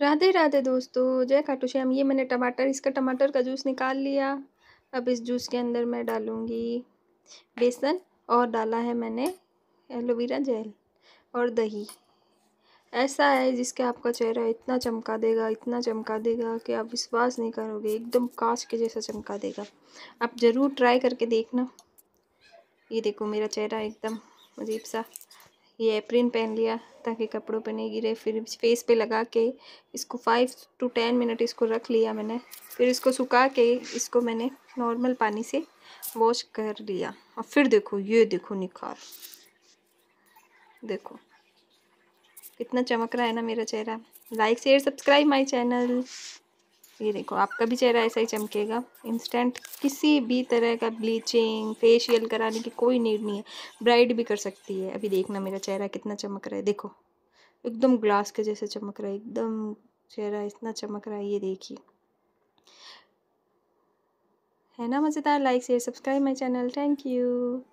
राधे राधे दोस्तों जय खाटू श्याम ये मैंने टमाटर इसका टमाटर का जूस निकाल लिया अब इस जूस के अंदर मैं डालूँगी बेसन और डाला है मैंने एलोवेरा जेल और दही ऐसा है जिसके आपका चेहरा इतना चमका देगा इतना चमका देगा कि आप विश्वास नहीं करोगे एकदम कांच के जैसा चमका देगा आप ज़रूर ट्राई करके देखना ये देखो मेरा चेहरा एकदम अजीब सा ये एप्रिन पहन लिया ताकि कपड़ों पे नहीं गिरे फिर फेस पे लगा के इसको फाइव टू टेन मिनट इसको रख लिया मैंने फिर इसको सुखा के इसको मैंने नॉर्मल पानी से वॉश कर लिया और फिर देखो ये देखो निखार देखो कितना चमक रहा है ना मेरा चेहरा like share subscribe my channel ये देखो आपका भी चेहरा ऐसा ही चमकेगा इंस्टेंट किसी भी तरह का ब्लीचिंग फेशियल कराने की कोई नीड नहीं है ब्राइड भी कर सकती है अभी देखना मेरा चेहरा कितना चमक रहा है देखो एकदम ग्लास के जैसे चमक रहा है एकदम चेहरा इतना चमक रहा है ये देखिए है ना मज़ेदार like share subscribe my channel thank you